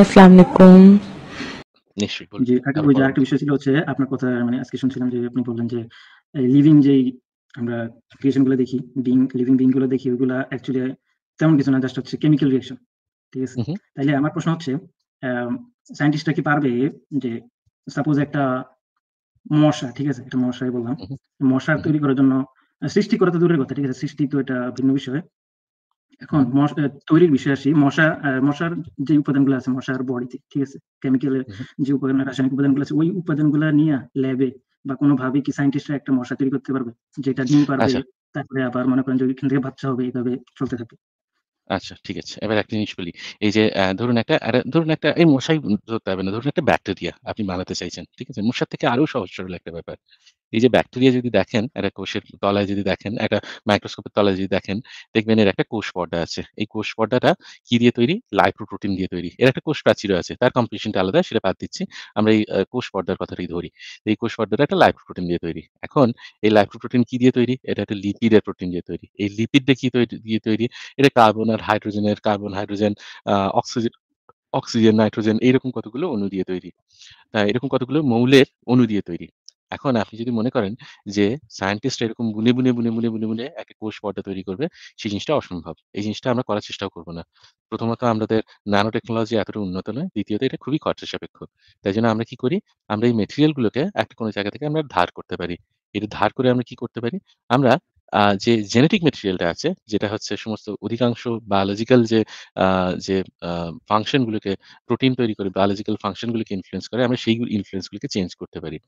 আসসালামু আলাইকুম নিশ্চয়ই জি বিষয় ছিল হচ্ছে আপনার কথা মানে আজকে শুনছিলাম যে আপনি বললেন যে লিভিং আমরা ক্রিয়েশন গুলো দেখি বিং লিভিং বিং গুলো দেখি অ্যাকচুয়ালি তেমন কিছু না জাস্ট হচ্ছে কেমিক্যাল রিঅ্যাকশন ঠিক আছে আমার প্রশ্ন হচ্ছে সায়েন্টিস্টরা কি পারবে যে সাপোজ একটা মশা ঠিক আছে একটা মশাই বললাম মশার তৈরি করার জন্য সৃষ্টি করা তো দূরের কথা ঠিক আছে সৃষ্টি তো এটা ভিন্ন বিষয় এখন তৈরির বিষয় আসি মশা মশার যে উপাদানগুলো আছে মশার বডিতে ঠিক আছে কেমিক্যালের যে উপাদান রাসায়নিক উপাদানগুলো আছে ওই উপাদানগুলো নিয়ে ল্যাবে বা কোনো ভাবে কি সাইন্টিস্টরা একটা মশা তৈরি করতে পারবে যেটা ডিম পারবে আচ্ছা। তারপরে আবার মনে করেন যদি এখান থেকে বাচ্চা হবে এইভাবে চলতে থাকে আচ্ছা ঠিক আছে এবার একটা জিনিস বলি এই যে ধরুন একটা ধরুন একটা এই মশাই ধরতে হবে না ধরুন একটা ব্যাকটেরিয়া আপনি বানাতে চাইছেন ঠিক আছে মশার থেকে আরো সহজ সরল একটা ব্যাপার এই যে ব্যাকটেরিয়া যদি দেখেন একটা কোষের তলায় যদি দেখেন একটা মাইক্রোস্কোপের তলায় যদি দেখেন দেখবেন এর একটা কোষ পর্দা আছে এই কোষ পর্দাটা কি দিয়ে তৈরি লাইপ্রোপ্রোটিন দিয়ে তৈরি এর একটা কোষ প্রাচীর আছে তার কম্পিটিশনটা আলাদা সেটা বাদ দিচ্ছি আমরা এই কোষ পর্দার কথাটাই ধরি এই কোষ পর্দাটা একটা লাইপ্রোপ্রোটিন দিয়ে তৈরি এখন এই লাইপ্রোপ্রোটিন কি দিয়ে তৈরি এটা একটা লিপিডের প্রোটিন দিয়ে তৈরি এই লিপিডটা কি তৈরি দিয়ে তৈরি এটা কার্বন আর হাইড্রোজেনের carbon hydrogen oxygen oxygen nitrogen এইরকম কতগুলো অণু দিয়ে তৈরি এরকম কতগুলো মৌলের অণু দিয়ে তৈরি এখন আপনি যদি মনে করেন যে সায়েন্টিস্ট এরকম বুনে বুনে বুনে বুনে বুনে গুনে একটা কোষ পর্দা তৈরি করবে সেই জিনিসটা অসম্ভব এই জিনিসটা আমরা করার চেষ্টাও করবো না প্রথমত আমাদের ন্যানো টেকনোলজি এতটা উন্নত নয় দ্বিতীয়ত এটা খুবই খরচা সাপেক্ষ তাই জন্য আমরা কি করি আমরা এই মেটেরিয়াল গুলোকে একটা কোনো জায়গা থেকে আমরা ধার করতে পারি এটা ধার করে আমরা কি করতে পারি আমরা যে জেনেটিক মেটেরিয়ালটা আছে যেটা হচ্ছে সমস্ত অধিকাংশ বায়োলজিক্যাল যে যে ফাংশনগুলোকে প্রোটিন তৈরি করে বায়োলজিক্যাল ফাংশনগুলোকে ইনফ্লুয়েন্স করে আমরা সেই ইনফ্লুয়েন্সগুলোকে চেঞ্জ করতে পারি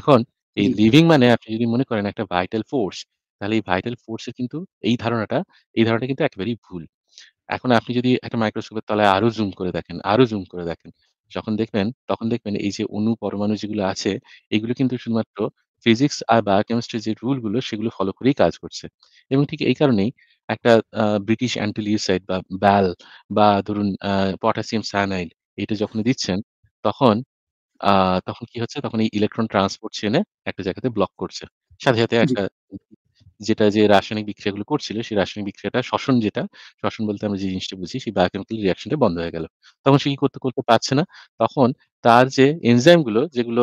এখন এই লিভিং মানে আপনি যদি মনে করেন একটা ভাইটাল ফোর্স তাহলে এই ভাইটাল ফোর্সের কিন্তু এই ধারণাটা এই ধারণাটা কিন্তু একেবারেই ভুল এখন আপনি যদি একটা মাইক্রোস্কোপের তলায় আরো জুম করে দেখেন আরো জুম করে দেখেন যখন দেখবেন তখন দেখবেন এই যে অণু পরমাণু যেগুলো আছে এগুলো কিন্তু শুধুমাত্র ফিজিক্স আর বায়োকেমিস্ট্রি যে রুলগুলো সেগুলো ফলো করেই কাজ করছে এবং ঠিক এই কারণেই একটা ব্রিটিশ অ্যান্টিলিউসাইড বা ব্যাল বা ধরুন পটাসিয়াম সায়ানাইড এটা যখন দিচ্ছেন তখন তখন কি হচ্ছে তখন এই ইলেকট্রন ট্রান্সপোর্ট চেনে একটা জায়গাতে ব্লক করছে সাথে সাথে একটা যেটা যে রাসায়নিক বিক্রিয়াগুলো করছিল সেই রাসায়নিক বিক্রিয়াটা শ্বসন যেটা শ্বসন বলতে আমরা যে জিনিসটা বুঝি সেই বায়োকেমিক্যাল রিয়াকশনটা বন্ধ হয়ে গেল তখন সে কি করতে করতে পারছে না তখন তার যে এনজাইমগুলো যেগুলো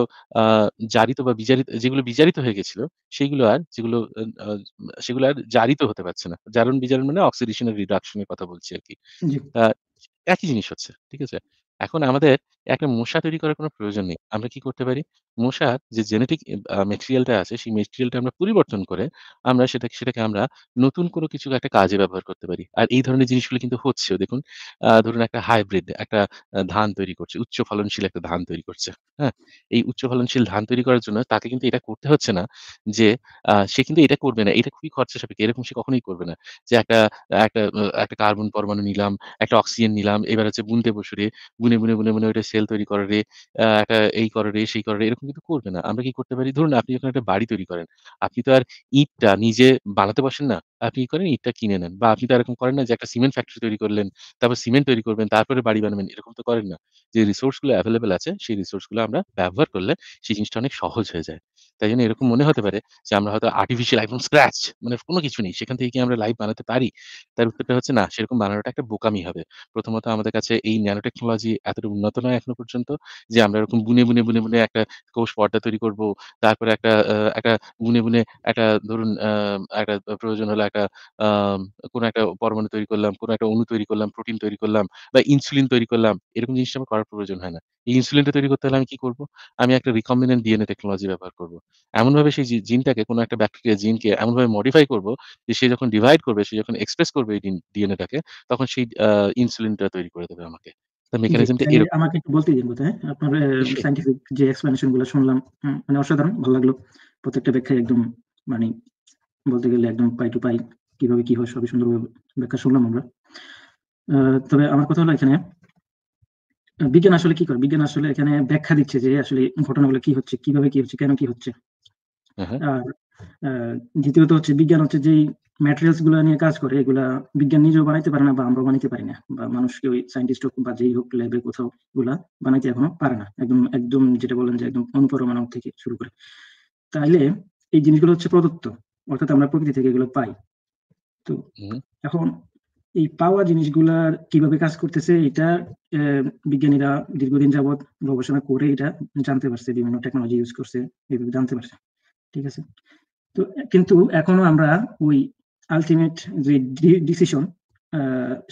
জারিত বা বিজারিত যেগুলো বিজারিত হয়ে গেছিল সেগুলো আর যেগুলো সেগুলো আর জারিত হতে পারছে না জারণ বিজারণ মানে অক্সিডেশনের রিডাকশনের কথা বলছি আর কি একই জিনিস হচ্ছে ঠিক আছে এখন আমাদের একটা মশা তৈরি করার কোনো প্রয়োজন নেই। আমরা কি করতে পারি? মশার যে জেনেটিক মেটেরিয়ালটা আছে, সেই মেটেরিয়ালটা আমরা পরিবর্তন করে আমরা সেটাকে সেটাকে আমরা নতুন কোনো কিছু একটা কাজে ব্যবহার করতে পারি। আর এই ধরনের জিনিসগুলো কিন্তু হচ্ছে দেখুন। ধরুন একটা হাইব্রিড একটা ধান তৈরি করছে। উচ্চ ফলনশীল একটা ধান তৈরি করছে। হ্যাঁ? এই উচ্চ ফলনশীল ধান তৈরি করার জন্য তাকে কিন্তু এটা করতে হচ্ছে না যে সে কিন্তু এটা করবে না। এটা খুবই খরচা সাপেক্ষে। এরকম সে কখনোই করবে না। যে একটা একটা একটা কার্বন পরমাণু নিলাম, একটা অক্সিজেন নিলাম, এবার হচ্ছে বুনতে বসুরে। বুন গুনে গুনে গুনে গুনে ওইটা সেল তৈরি করে রে একটা এই করে রে সেই করে রে এরকম কিন্তু করবে না। আমরা কি করতে পারি? ধরুন আপনি যখন একটা বাড়ি তৈরি করেন, আপনি তো আর ইটটা নিজে বানাতে বসেন না। আপনি কি করেন ইটটা কিনে নেন। বা আপনি তো এরকম করেন না যে একটা সিমেন্ট ফ্যাক্টরি তৈরি করলেন, তারপর সিমেন্ট তৈরি করবেন, তারপরে বাড়ি বানাবেন। এরকম তো করেন না। যে রিসোর্স গুলো অ্যাভেলেবেল আছে, সেই রিসোর্স গুলো আমরা ব্যবহার করলে সেই জিনিসটা অনেক সহজ হয়ে যায়। তাই জন্য এরকম মনে হতে পারে যে আমরা হয়তো আর্টিফিশিয়াল একদম স্ক্র্যাচ মানে কোনো কিছু নেই। সেখান থেকে কি আমরা লাইফ বানাতে পারি? তার উত্তরটা হচ্ছে না, সেরকম বানানোটা একটা বোকামি হবে। প্রথমত আমাদের কাছে এই ন্যানো টেকনোলজি এতটা উন্নত নয় এখনো পর্যন্ত যে আমরা এরকম বুনে, বুনে, বুনে, বুনে একটা কোষ পর্দা তৈরি করব। তারপরে একটা একটা বুনে, বুনে একটা ধরুন একটা প্রয়োজন হলো একটা কোন একটা পরমাণু তৈরি করলাম কোনো একটা অণু তৈরি করলাম প্রোটিন তৈরি করলাম বা ইনসুলিন তৈরি করলাম এরকম জিনিসটা আমার করার প্রয়োজন হয় না এই ইনসুলিনটা তৈরি করতে হলে আমি কি করব আমি একটা রিকম্বিনেন্ট ডিএনএ টেকনোলজি ব্যবহার করব এমনভাবে সেই জিনটাকে কোনো একটা ব্যাকটেরিয়া জিনকে এমনভাবে মডিফাই করব যে সে যখন ডিভাইড করবে সে যখন এক্সপ্রেস করবে এই ডিএনএটাকে তখন সেই ইনসুলিনটা তৈরি করে দেবে আমাকে আমাকে একটু বলতে দিন আপনার যে এক্সপ্লেনেশন গুলো শুনলাম মানে অসাধারণ ভালো লাগলো প্রত্যেকটা ব্যাখ্যা একদম মানে বলতে গেলে একদম পাই টু পাই কিভাবে কি হয় সবই সুন্দরভাবে ব্যাখ্যা শুনলাম আমরা তবে আমার কথা হলো এখানে বিজ্ঞান আসলে কি করে বিজ্ঞান আসলে এখানে ব্যাখ্যা দিচ্ছে যে আসলে ঘটনাগুলো কি হচ্ছে কিভাবে কি হচ্ছে কেন কি হচ্ছে হ্যাঁ, হ্যাঁ। আর দ্বিতীয়ত হচ্ছে বিজ্ঞান হচ্ছে যেই ম্যাটেরিয়ালস গুলো নিয়ে কাজ করে এগুলা বিজ্ঞান নিজেও বানাইতে পারে না বা আমরাও বানাইতে পারি না বা মানুষকে ওই সাইন্টিস্ট হোক বা যেই হোক ল্যাবে কোথাও গুলা বানাইতে এখনো পারে না একদম একদম যেটা বলেন যে একদম অনুপরমাণু থেকে শুরু করে তাইলে এই জিনিসগুলো হচ্ছে প্রদত্ত অর্থাৎ আমরা প্রকৃতি থেকে এগুলো পাই তো এখন এই পাওয়া জিনিসগুলার কিভাবে কাজ করতেছে এটা বিজ্ঞানীরা দীর্ঘদিন যাবত গবেষণা করে এটা জানতে পারছে বিভিন্ন টেকনোলজি ইউজ করছে এইভাবে জানতে পারছে ঠিক আছে তো কিন্তু এখনো আমরা ওই আলটিমেট যে ডিসিশন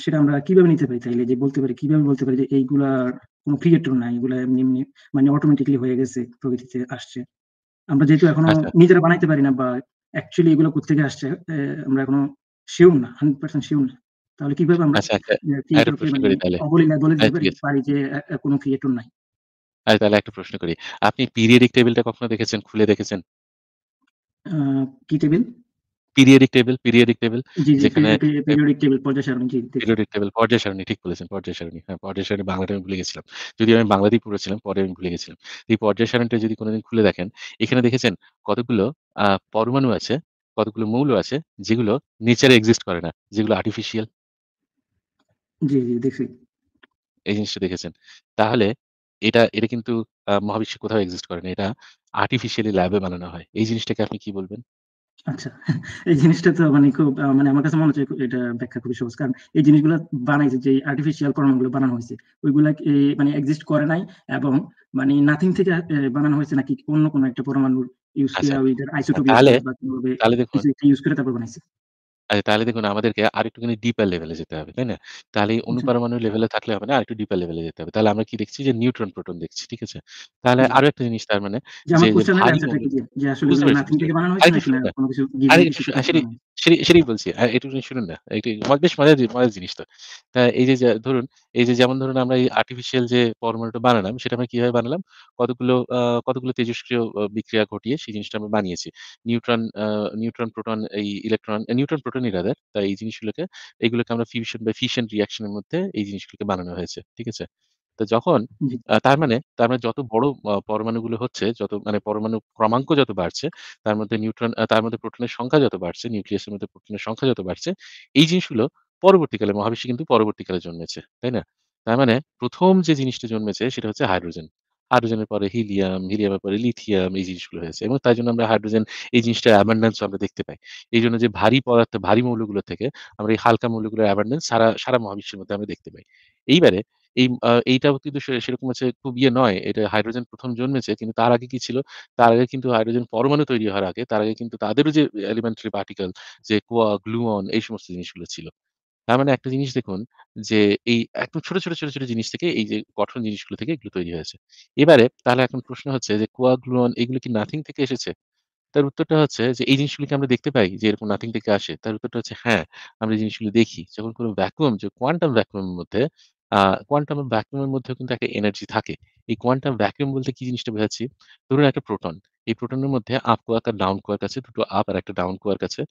সেটা আমরা কিভাবে নিতে পারি তাইলে যে বলতে পারি কিভাবে বলতে পারি যে এইগুলার কোনো ক্রিয়েটর নাই এগুলা এমনি এমনি মানে অটোমেটিকলি হয়ে গেছে প্রকৃতিতে আসছে আমরা যেহেতু এখনো আচ্ছা। নিজেরা বানাইতে পারি না বা অ্যাকচুয়ালি এগুলো থেকে আসছে আমরা এখনো শিওর না হান্ড্রেড পার্সেন্ট শিওর না তাহলে কিভাবে আমরা আচ্ছা, আচ্ছা। মানে অবলীলা বলে হ্যাঁ, পারি যে কোনো ক্রিয়েটর নাই আর তাহলে একটা প্রশ্ন করি আপনি পিরিয়ডিক টেবিলটা কখনো দেখেছেন খুলে দেখেছেন কি table periodic table periodic table যেখানে পিরিয়ডিক টেবিল পর্যায় সারণী ঠিক বলেছেন পর্যায় সারণী হ্যাঁ পর্যায় সারণী বাংলাতে আমি ভুলে গেছিলাম যদি আমি বাংলাতেই পড়েছিলাম পরে আমি ভুলে গেছিলাম এই পর্যায় সারণীটা যদি কোনোদিন খুলে দেখেন এখানে দেখেছেন কতগুলো পরমাণু আছে কতগুলো মৌল আছে যেগুলো নেচারে এক্সিস্ট করে না যেগুলো আর্টিফিশিয়াল জি জি দেখছি এই জিনিসটা দেখেছেন তাহলে এটা এটা কিন্তু মহাবিশ্বে কোথাও এক্সিস্ট করে না এটা আর্টিফিশিয়ালি ল্যাবে বানানো হয় এই জিনিসটাকে আপনি কি বলবেন আচ্ছা এই জিনিসটা তো মানে খুব মানে আমার কাছে মনে হচ্ছে এটা ব্যাখ্যা খুবই সহজ কারণ এই জিনিসগুলো বানাইছে যে আর্টিফিশিয়াল কর্মগুলো বানানো হয়েছে ওইগুলা মানে এক্সিস্ট করে নাই এবং মানে নাথিং থেকে বানানো হয়েছে নাকি অন্য কোনো একটা পরমাণু ইউজ আচ্ছা, করে ইউজ করে তারপর বানাইছে আচ্ছা তাহলে দেখুন আমাদেরকে আরেকটুখানি ডিপার লেভেলে যেতে হবে তাই না তাহলে এই জি। লেভেলে থাকলে হবে না আর একটু ডিপার লেভেলে যেতে হবে তাহলে আমরা কি দেখছি যে নিউট্রন প্রোটন দেখছি ঠিক আছে তাহলে আরো একটা জিনিস তার মানে সেটাই বলছি আর শুনুন না একটু বেশ মজার মজার জিনিস তো তা এই যে ধরুন এই যে যেমন ধরুন আমরা এই আর্টিফিশিয়াল যে পরমাণুটা বানালাম সেটা আমরা কিভাবে বানালাম কতগুলো আহ, কতগুলো তেজস্ক্রিয় বিক্রিয়া ঘটিয়ে সেই জিনিসটা আমরা বানিয়েছি নিউট্রন নিউট্রন প্রোটন এই electron neutron proton electronic rather তাই এই জিনিসগুলোকে এইগুলোকে আমরা ফিউশন বা ফিশন রিয়াকশনের মধ্যে এই জিনিসগুলোকে বানানো হয়েছে ঠিক আছে তো যখন তার মানে তার মানে যত বড় পরমাণুগুলো হচ্ছে যত মানে পরমাণু ক্রমাঙ্ক যত বাড়ছে তার মধ্যে নিউট্রন তার মধ্যে প্রোটনের সংখ্যা যত বাড়ছে নিউক্লিয়াসের মধ্যে প্রোটনের সংখ্যা যত বাড়ছে এই জিনিসগুলো পরবর্তীকালে মহাবিশ্বে কিন্তু পরবর্তীকালে জন্মেছে তাই না তার মানে প্রথম যে জিনিসটা জন্মেছে সেটা হচ্ছে হাইড্রোজেন হাইড্রোজেনের পরে হিলিয়াম হিলিয়ামের পরে লিথিয়াম এই জিনিসগুলো হয়েছে এবং তাই জন্য আমরা হাইড্রোজেন এই জিনিসটার অ্যাবান্ডেন্স আমরা দেখতে পাই এই জন্য যে ভারী পদার্থ ভারী মৌলগুলো থেকে আমরা এই হালকা মৌলগুলোর অ্যাবান্ডেন্স সারা সারা মহাবিশ্বের মধ্যে আমরা দেখতে পাই এইবারে এই এইটাও কিন্তু সেরকম হচ্ছে খুব ইয়ে নয় এটা হাইড্রোজেন প্রথম জন্মেছে কিন্তু তার আগে কি ছিল তার আগে কিন্তু হাইড্রোজেন পরমাণু তৈরি হওয়ার আগে তার আগে কিন্তু তাদেরও যে এলিমেন্টারি পার্টিকেল যে কোয়া গ্লুঅন এই সমস্ত জিনিসগুলো ছিল তার মানে একটা জিনিস দেখুন যে এই একদম ছোট, ছোট, ছোট, ছোট জিনিস থেকে এই যে কঠোর জিনিসগুলো থেকে এগুলো তৈরি হয়েছে। এবারে তাহলে এখন প্রশ্ন হচ্ছে যে কুয়াগ্লুয়ন এগুলো কি নাথিং থেকে এসেছে? তার উত্তরটা হচ্ছে যে এই জিনিসগুলিকে আমরা দেখতে পাই যে এরকম নাথিং থেকে আসে? তার উত্তরটা হচ্ছে হ্যাঁ, আমরা এই জিনিসগুলো দেখি। যখন কোনো ভ্যাকুয়াম যে কোয়ান্টাম ভ্যাকুয়ামের মধ্যে আহ কোয়ান্টাম ভ্যাকুয়ামের মধ্যেও কিন্তু একটা এনার্জি থাকে। এই কোয়ান্টাম ভ্যাকুয়াম বলতে কি জিনিসটা বোঝাচ্ছি? ধরুন একটা প্রোটন। এই প্রোটনের মধ্যে আপ কোয়ার্ক আর ডাউন কোয়ার্ক আছে। দুটো আপ আর একটা ডাউন কোয়ার্ক আছে।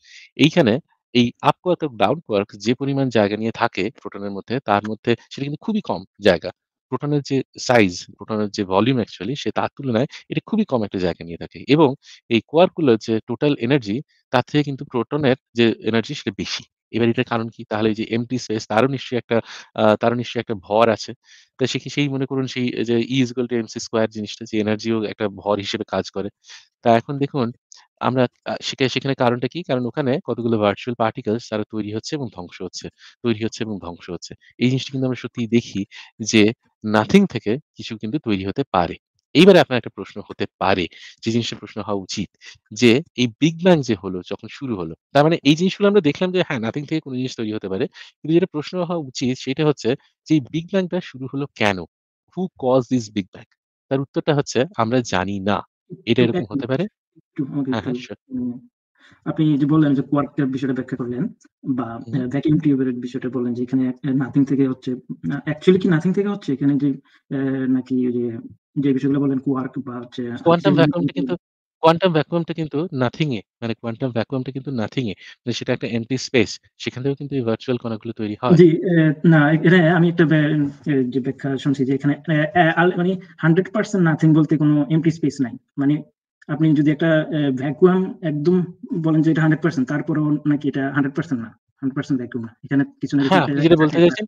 এইখানে এই upwork আর কোয়ার্ক যে পরিমাণ জায়গা নিয়ে থাকে প্রোটনের মধ্যে তার মধ্যে সেটা কিন্তু খুবই কম জায়গা। প্রোটনের যে সাইজ, প্রোটনের যে ভলিউম অ্যাকচুয়ালি সে তার তুলনায় এটা খুবই কম একটা জায়গা নিয়ে থাকে এবং এই কোয়ার্ক যে টোটাল এনার্জি তার থেকে কিন্তু প্রোটনের যে এনার্জি সেটা বেশি। এবার এটার কারণ কি তাহলে যে এমটি স্পেস তারও নিশ্চয়ই একটা তারও নিশ্চয়ই একটা ভর আছে তো সে সেই মনে করুন সেই যে E equal to MC square জিনিসটা যে এনার্জিও একটা ভর হিসেবে কাজ করে তা এখন দেখুন আমরা সেখানে কারণটা কি কারণ ওখানে কতগুলো ভার্চুয়াল পার্টিকেলস তারা তৈরি হচ্ছে এবং ধ্বংস হচ্ছে তৈরি হচ্ছে এবং ধ্বংস হচ্ছে এই জিনিসটা কিন্তু আমরা সত্যি দেখি যে নাথিং থেকে কিছু কিন্তু তৈরি হতে পারে এইবারে আপনার একটা প্রশ্ন হতে পারে যে জিনিসটা প্রশ্ন হওয়া উচিত যে এই বিগ ব্যাং যে হলো যখন শুরু হলো তার মানে এই জিনিসগুলো আমরা দেখলাম যে হ্যাঁ নাথিং থেকে কোনো জিনিস তৈরি হতে পারে কিন্তু যেটা প্রশ্ন হওয়া উচিত সেটা হচ্ছে যে বিগ ব্যাংটা শুরু হলো কেন who cause this big bang তার উত্তরটা হচ্ছে আমরা জানি না এটা এরকম হতে পারে হ্যাঁ, হ্যাঁ, মানে আপনি যে বললেন যে কোয়ার্কের বিষয়টা ব্যাখ্যা করলেন বা ভ্যাকিউম টিউবের বিষয়টা বললেন যে এখানে নাথিং থেকে হচ্ছে অ্যাকচুয়ালি কি নাথিং থেকে হচ্ছে এখানে যে আহ, নাকি যে যে বিষয়গুলো বলেন কোয়ার্ক বা হচ্ছে কোয়ান্টাম ভ্যাকুয়ামটা কিন্তু কোয়ান্টাম ভ্যাকুয়ামটা কিন্তু নাথিং এ মানে কোয়ান্টাম ভ্যাকুয়ামটা কিন্তু নাথিং এ মানে সেটা একটা এমটি স্পেস সেখান থেকেও কিন্তু এই ভার্চুয়াল কণাগুলো তৈরি হয় জি না এটা আমি একটা যে ব্যাখ্যা শুনছি যে এখানে মানে হান্ড্রেড পার্সেন্ট নাথিং বলতে কোনো এমটি স্পেস নাই মানে আপনি যদি একটা ভ্যাকুয়াম একদম বলেন যে এটা হান্ড্রেড পার্সেন্ট তারপরেও নাকি এটা হান্ড্রেড পার্সেন্ট না হান্ড্রেড পার্সেন্ট ভ্যাকুয়াম না এখানে কিছু না কিছু হ্যাঁ, বলতে চাইছেন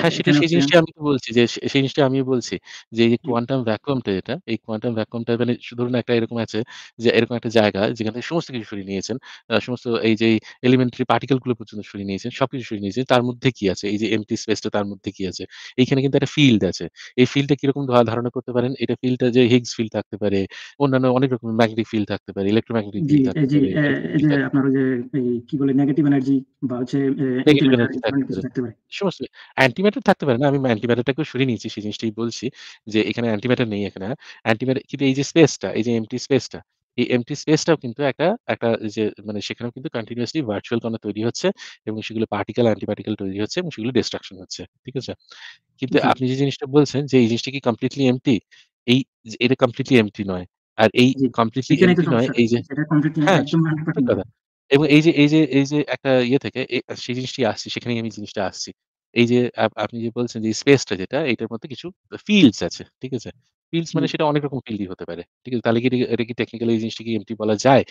হ্যাঁ সেটা সেই জিনিসটা আমি তো বলছি যে সেই জিনিসটা আমি বলছি যে এই কোয়ান্টাম ভ্যাকুয়ামটা যেটা এই কোয়ান্টাম ভ্যাকুয়ামটা মানে ধরুন একটা এরকম আছে যে এরকম একটা জায়গা যেখানে থেকে সমস্ত কিছু সরিয়ে নিয়েছেন সমস্ত এই যে এলিমেন্টারি পার্টিকেল গুলো পর্যন্ত সরিয়ে নিয়েছেন সবকিছু সরিয়ে নিয়েছেন তার মধ্যে কি আছে এই যে এমটি স্পেসটা তার মধ্যে কি আছে এইখানে কিন্তু একটা ফিল্ড আছে এই ফিল্ডটা কিরকম ধারণা করতে পারেন এটা ফিল্ডটা যে হিগস ফিল্ড থাকতে পারে অন্যান্য অনেক রকম ম্যাগনেটিক ফিল্ড থাকতে পারে ইলেকট্রোম্যাগনেটিক ফিল্ড থাকতে পারে আপনার যে কি বলে নেগেটিভ এনার্জি বা হচ্ছে সমস্ত অ্যান্টিম্যাটার থাকতে পারে না আমি অ্যান্টিম্যাটারটাকেও সরিয়ে নিয়েছি সেই জিনিসটাই বলছি যে এখানে অ্যান্টিম্যাটার নেই এখানে অ্যান্টিম্যাটার কিন্তু এই যে স্পেসটা এই যে এমটি স্পেসটা এই এমটি স্পেসটাও কিন্তু একটা একটা যে মানে সেখানেও কিন্তু কন্টিনিউয়াসলি ভার্চুয়াল কোনো তৈরি হচ্ছে এবং সেগুলো পার্টিকেল অ্যান্টিপার্টিকেল তৈরি হচ্ছে এবং সেগুলো ডিস্ট্রাকশন হচ্ছে ঠিক আছে কিন্তু আপনি যে জিনিসটা বলছেন যে এই জিনিসটা কি কমপ্লিটলি এমটি এই এটা কমপ্লিটলি এমটি নয় আর এই কমপ্লিটলি এমটি নয় এই যে হ্যাঁ, এবং এই যে এই যে এই যে একটা ইয়ে থেকে সেই জিনিসটি আসছে সেখানে আমি জিনিসটা আসছি এই যে আপনি যে বলছেন যে স্পেসটা যেটা, এটার মধ্যে কিছু ফিল্ডস আছে। ঠিক আছে? ফিলস মানে সেটা অনেক রকম ফিলই হতে পারে ঠিক আছে তাহলে কি এটা কি টেকনিক্যাল এই জিনিসটিকে এমটি বলা যায়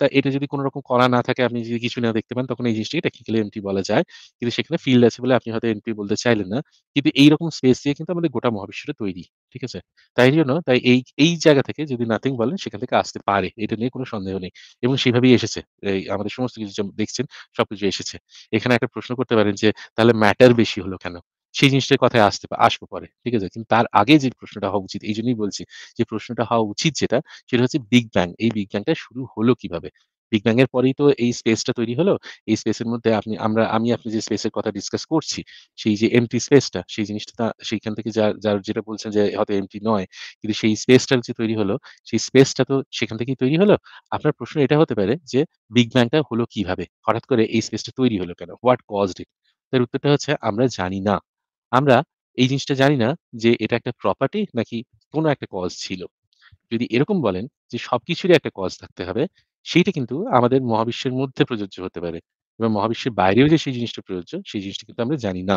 তা এটা যদি কোনো রকম করা না থাকে আপনি যদি কিছু না দেখতে পান তখন এই জিনিসটিকে টেকনিক্যাল এমটি বলা যায় কিন্তু সেখানে ফিল্ড আছে বলে আপনি হয়তো এমটি বলতে চাইলেন না কিন্তু এইরকম স্পেস দিয়ে কিন্তু আমাদের গোটা মহাবিশ্বটা তৈরি ঠিক আছে তাই জন্য তাই এই এই জায়গা থেকে যদি নাথিং বলেন সেখান থেকে আসতে পারে এটা নিয়ে কোনো সন্দেহ নেই এবং সেভাবেই এসেছে এই আমাদের সমস্ত কিছু দেখছেন সবকিছু এসেছে এখানে একটা প্রশ্ন করতে পারেন যে তাহলে ম্যাটার বেশি হলো কেন সেই জিনিসটার কথায় আসতে আসবো পরে ঠিক আছে কিন্তু তার আগে যে প্রশ্নটা হওয়া উচিত এই জন্যই বলছি যে প্রশ্নটা হওয়া উচিত যেটা সেটা হচ্ছে বিগ ব্যাং এই বিগ ব্যাংটা শুরু হলো কিভাবে বিগ ব্যাং এর পরেই তো এই স্পেসটা তৈরি হলো এই স্পেসের মধ্যে আপনি আমরা আমি আপনি যে স্পেসের কথা ডিসকাস করছি সেই যে এমটি স্পেসটা সেই জিনিসটা সেইখান থেকে যা যার যেটা বলছেন যে হয়তো এমটি নয় কিন্তু সেই স্পেসটা যে তৈরি হলো সেই স্পেসটা তো সেখান থেকেই তৈরি হলো আপনার প্রশ্ন এটা হতে পারে যে বিগ ব্যাংটা হলো কিভাবে হঠাৎ করে এই স্পেসটা তৈরি হলো কেন হোয়াট কজ ইট তার উত্তরটা হচ্ছে আমরা জানি না আমরা এই জিনিসটা জানি না যে এটা একটা প্রপার্টি নাকি কোনো একটা কজ ছিল যদি এরকম বলেন যে সবকিছুরই একটা কজ থাকতে হবে সেইটা কিন্তু আমাদের মহাবিশ্বের মধ্যে প্রযোজ্য হতে পারে এবং মহাবিশ্বের বাইরেও যে সেই জিনিসটা প্রযোজ্য সেই জিনিসটা কিন্তু আমরা জানি না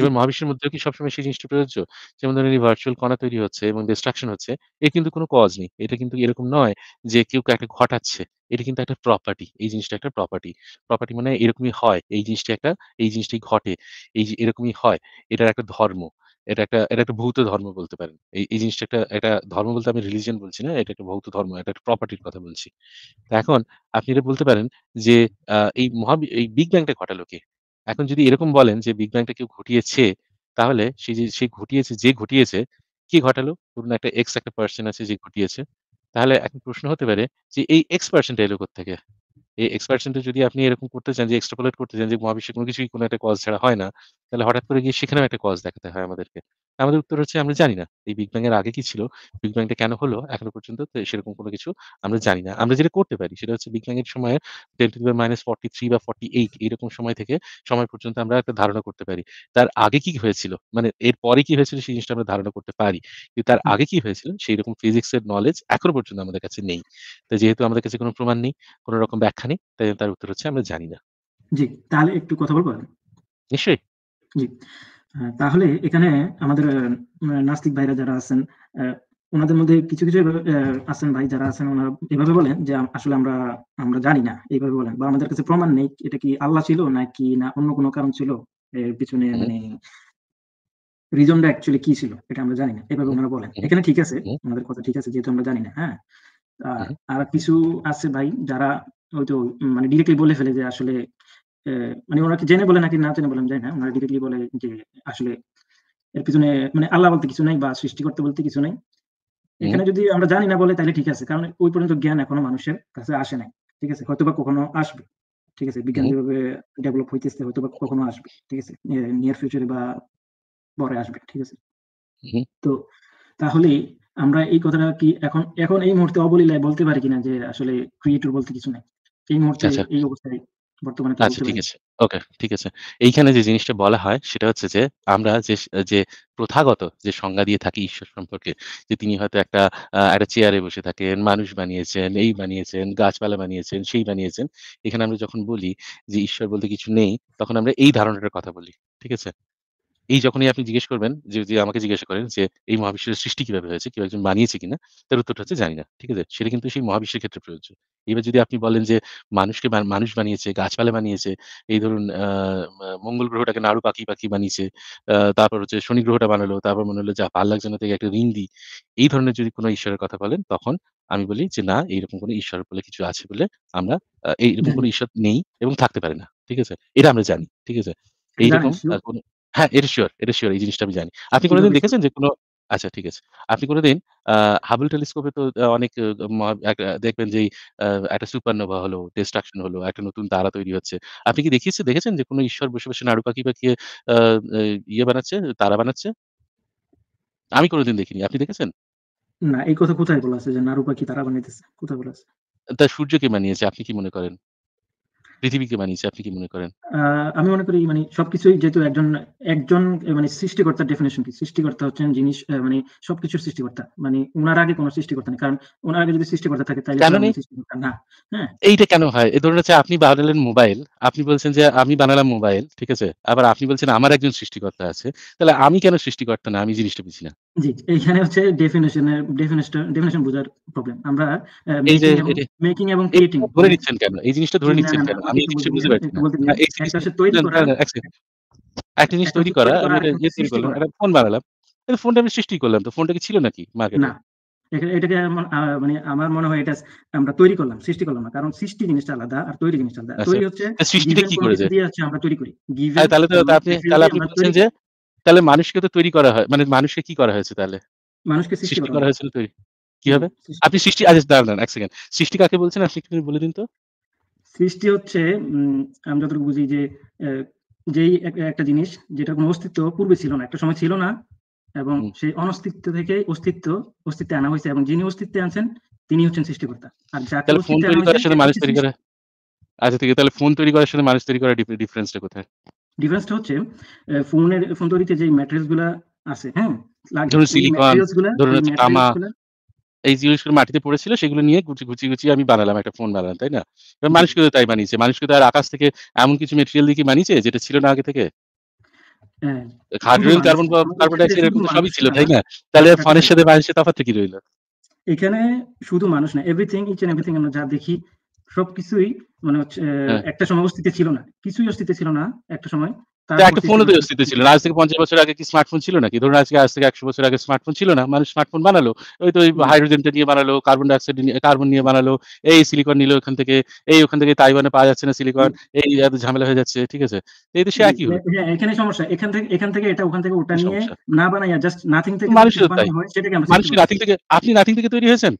এবার মহাবিশ্বের মধ্যেও কি সবসময় সেই জিনিসটা প্রযোজ্য? যেমন ধরেন এই ভার্চুয়াল কণা তৈরি হচ্ছে এবং ডিস্ট্রাকশন হচ্ছে, এর কিন্তু কোনো কজ নেই। এটা কিন্তু এরকম নয় যে কেউ কাকে ঘটাচ্ছে। এটা কিন্তু একটা প্রপার্টি। এই জিনিসটা একটা প্রপার্টি। প্রপার্টি মানে এরকমই হয়। এই জিনিসটা একটা এই জিনিসটি ঘটে। এই যে এরকমই হয়। এটার একটা ধর্ম। এটা একটা এটা একটা ভৌত ধর্ম বলতে পারেন। এই এই জিনিসটা একটা একটা ধর্ম বলতে আমি রিলিজিয়ন বলছি না। এটা একটা ভৌত ধর্ম। এটা একটা প্রপার্টির কথা বলছি। তা এখন আপনি এটা বলতে পারেন যে এই মহাবি এই বিগ ব্যাংটা ঘটালো কে? এখন যদি এরকম বলেন যে বিগ ব্যাংটা কেউ ঘটিয়েছে তাহলে সে যে সে ঘটিয়েছে যে ঘটিয়েছে কি ঘটালো ধরুন একটা এক্স একটা পার্সন আছে যে ঘটিয়েছে তাহলে এখন প্রশ্ন হতে পারে যে এই এক্স পার্সেন্টটা এলো থেকে এই এক্স পার্সেন্টটা যদি আপনি এরকম করতে চান যে এক্সট্রাপোলেট করতে চান যে মহাবিশ্বে কোনো কিছুই কোনো একটা কজ ছাড়া হয় না তাহলে হঠাৎ করে গিয়ে সেখানেও একটা কজ দেখাতে হয় আমাদেরকে আমাদের উত্তর হচ্ছে আমরা জানি না। এই বিগ ব্যাং এর আগে কি ছিল? বিগ ব্যাংটা কেন হলো? এখনো পর্যন্ত তো সেরকম কোনো কিছু আমরা জানি না। আমরা যেটা করতে পারি সেটা হচ্ছে বিগ ব্যাং এর মাইনাস ফর্টি থ্রি বা এইট এইরকম সময় থেকে সময় পর্যন্ত আমরা একটা ধারণা করতে পারি। তার আগে কি হয়েছিল? মানে এরপরে কি হয়েছিল সেই জিনিসটা আমরা ধারণা করতে পারি। কিন্তু তার আগে কি হয়েছিল রকম ফিজিক্স এর নলেজ এখনো পর্যন্ত আমাদের কাছে নেই। তাই যেহেতু আমাদের কাছে কোনো প্রমাণ নেই, কোনো রকম ব্যাখ্যা নেই, তাই তার উত্তর হচ্ছে আমরা জানি না। জি, তাহলে একটু কথা বলবো নিশ্চয়ই। জি। তাহলে এখানে আমাদের নাস্তিক ভাইরা যারা আছেন ওনাদের মধ্যে কিছু কিছু আছেন ভাই যারা আছেন ওনারা এভাবে বলেন যে আসলে আমরা আমরা জানি না এইভাবে বলেন বা আমাদের কাছে প্রমাণ নেই এটা কি আল্লাহ ছিল নাকি না অন্য কোনো কারণ ছিল এর পিছনে মানে রিজনটা অ্যাকচুয়ালি কি ছিল এটা আমরা জানি না এভাবে ওনারা বলেন এখানে ঠিক আছে ওনাদের কথা ঠিক আছে যেহেতু আমরা জানি না হ্যাঁ আর কিছু আছে ভাই যারা ওই তো মানে ডিরেক্টলি বলে ফেলে যে আসলে মানে ওনাকে কি জেনে বলে নাকি না জেনে বলেন যাই না ওনারা ডিরেক্টলি বলে যে আসলে এর পিছনে মানে আল্লাহ বলতে কিছু নাই বা সৃষ্টি করতে বলতে কিছু নাই এখানে যদি আমরা জানি না বলে তাহলে ঠিক আছে কারণ ওই পর্যন্ত জ্ঞান এখনো মানুষের কাছে আসে নাই ঠিক আছে বা কখনো আসবে ঠিক আছে বিজ্ঞান যেভাবে ডেভেলপ হইতেছে হয়তোবা কখনো আসবে ঠিক আছে নিয়ার ফিউচারে বা পরে আসবে ঠিক আছে তো তাহলে আমরা এই কথাটা কি এখন এখন এই মুহূর্তে অবলীলায় বলতে পারি কিনা যে আসলে ক্রিয়েটর বলতে কিছু নাই এই মুহূর্তে আচ্ছা। এই অবস্থায় বর্তমানে আচ্ছা ঠিক আছে ওকে ঠিক আছে এইখানে যে জিনিসটা বলা হয় সেটা হচ্ছে যে আমরা যে যে প্রথাগত যে সংজ্ঞা দিয়ে থাকি ঈশ্বর সম্পর্কে যে তিনি হয়তো একটা একটা চেয়ারে বসে থাকেন মানুষ বানিয়েছেন এই বানিয়েছেন গাছপালা বানিয়েছেন সেই বানিয়েছেন এখানে আমরা যখন বলি যে ঈশ্বর বলতে কিছু নেই তখন আমরা এই ধারণাটার কথা বলি ঠিক আছে এই যখনই আপনি জিজ্ঞেস করবেন যদি আমাকে জিজ্ঞাসা করেন যে এই মহাবিশ্বের সৃষ্টি কিভাবে হয়েছে কেউ একজন বানিয়েছে কিনা তার উত্তরটা হচ্ছে জানি না ঠিক আছে সেটা কিন্তু সেই মহাবিশ্বের ক্ষেত্রে প্রযোজ্য এবার যদি আপনি বলেন যে মানুষকে মানুষ বানিয়েছে গাছপালা বানিয়েছে এই ধরুন মঙ্গল গ্রহটাকে নাড়ু পাখি পাখি বানিয়েছে তারপর হচ্ছে শনি গ্রহটা বানালো তারপর মনে হলো যা ভাল লাগছে না থেকে একটা ঋণ দিই এই ধরনের যদি কোনো ঈশ্বরের কথা বলেন তখন আমি বলি যে না এইরকম কোনো ঈশ্বর বলে কিছু আছে বলে আমরা এইরকম কোনো ঈশ্বর নেই এবং থাকতে পারে না ঠিক আছে এটা আমরা জানি ঠিক আছে এইরকম হ্যাঁ এটা শিওর এটা শিওর এই জিনিসটা আমি জানি আপনি কোনোদিন দেখেছেন যে কোনো আচ্ছা ঠিক আছে আপনি কোনোদিন আহ, হাবল টেলিস্কোপে তো অনেক দেখবেন যে আহ, একটা সুপারনোভা হলো ডিস্ট্রাকশন হলো একটা নতুন তারা তৈরি হচ্ছে আপনি কি দেখিয়েছে দেখেছেন যে কোনো ঈশ্বর বসে বসে নাড়ু পাখি পাখিয়ে আহ, ইয়ে বানাচ্ছে তারা বানাচ্ছে আমি কোনোদিন দেখিনি আপনি দেখেছেন না, এই কথা কোথায় বলা আছে যে নাড়ু পাখি তারা বানাইতেছে? কোথায় বলা আছে? তা সূর্যকে বানিয়েছে আপনি কি মনে করেন পৃথিবীকে বানিয়েছে আপনি কি মনে করেন আমি মনে করি মানে সবকিছুই যেহেতু একজন একজন মানে সৃষ্টিকর্তার ডেফিনেশন কি সৃষ্টিকর্তা হচ্ছেন জিনিস মানে সবকিছুর সৃষ্টিকর্তা মানে ওনার আগে কোনো সৃষ্টিকর্তা নেই কারণ ওনার আগে যদি সৃষ্টিকর্তা থাকে তাহলে কেন সৃষ্টিকর্তা না হ্যাঁ এইটা কেন হয় এই ধরুন আছে আপনি বানালেন মোবাইল আপনি বলছেন যে আমি বানালাম মোবাইল ঠিক আছে আবার আপনি বলছেন আমার একজন সৃষ্টিকর্তা আছে তাহলে আমি কেন সৃষ্টিকর্তা না আমি জিনিসটা বুঝি না জি এখানে হচ্ছে ডেফিনেশনের ডেফিনেশন বোঝার প্রবলেম আমরা মেকিং এবং ক্রিয়েটিং ধরে নিচ্ছেন কেন এই জিনিসটা ধরে নিচ্ছেন কেন আমি বুঝতে পারছি না হ্যাঁ, এই জিনিসটা তৈরি করা তৈরি করা আমি এটা ইয়ে তৈরি করলাম ফোন বানালাম এই ফোনটা আমি সৃষ্টি করলাম তো ফোনটা কি ছিল নাকি মার্কেটে না এটাকে মানে আমার মনে হয় এটা আমরা তৈরি করলাম সৃষ্টি করলাম না কারণ সৃষ্টি জিনিসটা আলাদা আর তৈরি জিনিসটা আলাদা আচ্ছা, তৈরি হচ্ছে সৃষ্টিটা কি করে যায় আমরা তৈরি করি তাহলে তো আপনি তাহলে আপনি বলছেন যে তাহলে মানুষকে তো তৈরি করা হয় মানে মানুষকে কি করা হয়েছে তাহলে মানুষকে সৃষ্টি করা হয়েছিল তৈরি কি হবে আপনি সৃষ্টি আজ আচ্ছা, দাঁড়ান এক সেকেন্ড সৃষ্টি কাকে বলছেন আপনি একটু বলে দিন তো সৃষ্টি হচ্ছে আমি যতটুকু বুঝি যে যেই একটা জিনিস যেটা কোনো অস্তিত্ব পূর্বে ছিল না একটা সময় ছিল না এবং সেই অনস্তিত্ব থেকে অস্তিত্ব অস্তিত্বে আনা হয়েছে এবং যিনি অস্তিত্বে আনছেন তিনি হচ্ছেন সৃষ্টিকর্তা আর যাকে ফোন তৈরি করার সাথে মানুষ তৈরি করা আচ্ছা ঠিক তাহলে ফোন তৈরি করার সাথে মানুষ তৈরি করার ডিফারেন্সটা কোথায় ডিফারেন্সটা হচ্ছে ফোনের ফোন তৈরিতে যে ম্যাটেরিয়ালসগুলো আছে হ্যাঁ ধরুন সিলিকন ধরুন তামা এই জিনিসগুলো মাটিতে পড়েছিল সেগুলো নিয়ে গুচি গুচি গুচি আমি বানালাম একটা ফোন বানালাম তাই না এবার মানুষকে তো তাই বানিয়েছে মানুষকে তো আর আকাশ থেকে এমন কিছু মেটেরিয়াল দিয়ে কি বানিয়েছে যেটা ছিল না আগে থেকে হাইড্রোজেন কার্বন কার্বন ডাইঅক্সাইড সবই ছিল তাই না তাহলে ফোনের হ্যাঁ। সাথে মানুষের তফাৎ কি রইলো এখানে শুধু মানুষ না এভরিথিং ইচ এন্ড এভরিথিং আমরা যা দেখি সবকিছুই মানে হচ্ছে হ্যাঁ। একটা সময় অস্তিত্ব ছিল না কিছুই অস্তিত্ব ছিল না একটা সময় একটা ফোনও তো অস্তিত্ব ছিল না আজ থেকে পঞ্চাশ বছর আগে কি স্মার্টফোন ছিল নাকি ধরুন আজকে আজ থেকে একশো বছর আগে স্মার্টফোন ছিল না মানুষ স্মার্টফোন বানালো ওই তো হাইড্রোজেনটা নিয়ে বানালো কার্বন ডাইঅক্সাইড নিয়ে কার্বন নিয়ে বানালো এই সিলিকন নিল ওখান থেকে এই ওখান থেকে তাইওয়ানে পাওয়া যাচ্ছে না সিলিকন এই এত ঝামেলা হয়ে যাচ্ছে ঠিক আছে এই তো সে একই হ্যাঁ, এখানে সমস্যা এখান থেকে এখান থেকে এটা ওখান থেকে ওটা নিয়ে না বানাইয়া জাস্ট নাথিং থেকে মানুষ মানুষ নাথিং থেকে আপনি নাথিং থেকে তৈরি হয়েছেন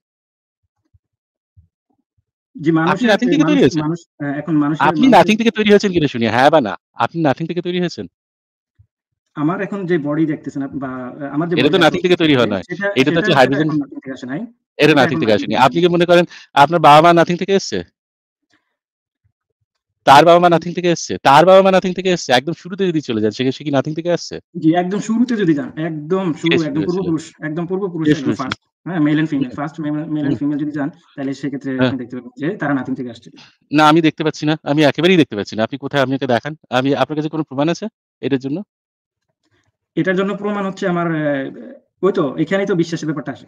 আপনি নাথিং থেকে তৈরি হয়েছেন এখন কিনা শুনি হ্যাঁ বা না আপনি নাথিং থেকে তৈরি হয়েছেন আমার এখন যে বডি দেখতেছেন বা আমার যে এটা তো নাথিং থেকে তৈরি হয় না এটা তো হচ্ছে হাইড্রোজেন এটা নাথিং থেকে আসেনি আপনি কি মনে করেন আপনার বাবা মা নাথিং থেকে এসেছে তার বাবা মা নাথিং থেকে এসছে তার বাবা মা নাথিং থেকে এসছে একদম শুরুতে যদি চলে যায় সে কি নাথিং থেকে আসছে জি একদম শুরুতে যদি যান একদম শুরু একদম পূর্বপুরুষ একদম পূর্বপুরুষ একদম ফার্স্ট হ্যাঁ male and female first male and female যদি যান তাহলে হ্যাঁ। দেখতে পাবেন যে তারা নাথিং থেকে আসছে না আমি দেখতে পাচ্ছি না আমি একেবারেই দেখতে পাচ্ছি না আপনি কোথায় আপনাকে দেখান আমি আপনার কাছে কোনো প্রমাণ আছে এটার জন্য এটার জন্য প্রমাণ হচ্ছে আমার ওই তো এখানেই তো বিশ্বাসের ব্যাপারটা আসে